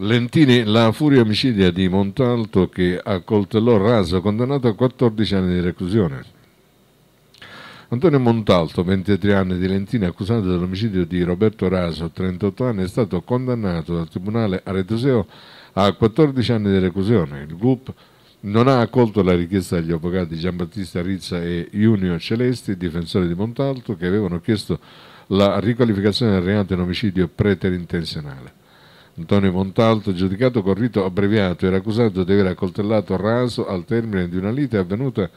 Lentini, la furia omicidia di Montalto che accoltellò Raso, condannato a 14 anni di reclusione. Antonio Montalto, 23 anni di Lentini, accusato dell'omicidio di Roberto Raso, 38 anni, è stato condannato dal Tribunale Aretoseo a 14 anni di reclusione. Il GUP non ha accolto la richiesta degli avvocati Giambattista Rizza e Junio Celesti, difensori di Montalto, che avevano chiesto la riqualificazione del reato in omicidio preterintenzionale. Antonio Montalto, giudicato con rito abbreviato, era accusato di aver accoltellato raso al termine di una lite avvenuta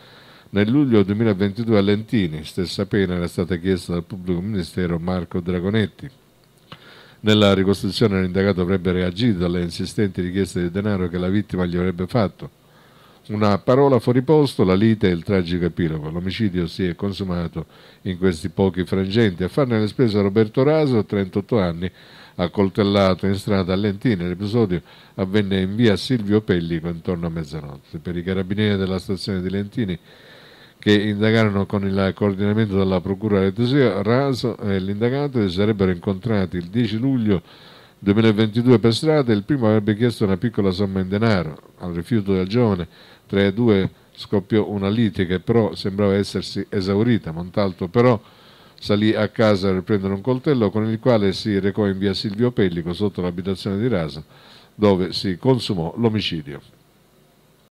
nel luglio 2022 a Lentini. Stessa pena era stata chiesta dal pubblico ministero Marco Dragonetti. Nella ricostruzione l'indagato avrebbe reagito alle insistenti richieste di denaro che la vittima gli avrebbe fatto. Una parola fuori posto, la lite e il tragico epilogo. L'omicidio si è consumato in questi pochi frangenti. A farne le spese Roberto Raso, 38 anni, accoltellato in strada a Lentine. L'episodio avvenne in via Silvio Pellico intorno a mezzanotte. Per i carabinieri della stazione di Lentini che indagarono con il coordinamento della procura Letizia Raso e l'indagato si sarebbero incontrati il 10 luglio 2022 per strada il primo avrebbe chiesto una piccola somma in denaro. Al rifiuto del giovane tra i due scoppiò una lite che però sembrava essersi esaurita. Montalto però salì a casa per prendere un coltello con il quale si recò in via Silvio Pellico sotto l'abitazione di Rasa dove si consumò l'omicidio.